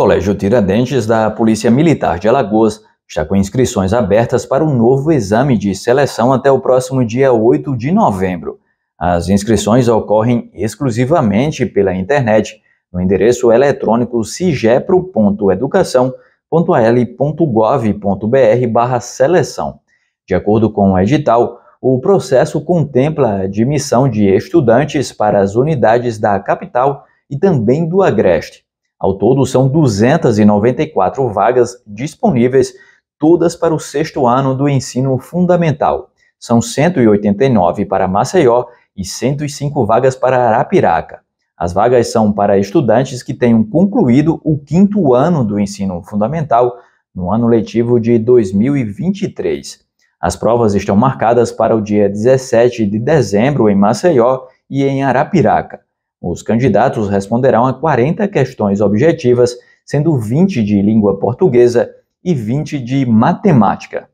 Colégio Tiradentes da Polícia Militar de Alagoas está com inscrições abertas para um novo exame de seleção até o próximo dia 8 de novembro. As inscrições ocorrem exclusivamente pela internet no endereço eletrônico cigepro.educação.al.gov.br seleção. De acordo com o edital, o processo contempla a admissão de estudantes para as unidades da capital e também do Agreste. Ao todo, são 294 vagas disponíveis, todas para o sexto ano do ensino fundamental. São 189 para Maceió e 105 vagas para Arapiraca. As vagas são para estudantes que tenham concluído o quinto ano do ensino fundamental no ano letivo de 2023. As provas estão marcadas para o dia 17 de dezembro em Maceió e em Arapiraca. Os candidatos responderão a 40 questões objetivas, sendo 20 de língua portuguesa e 20 de matemática.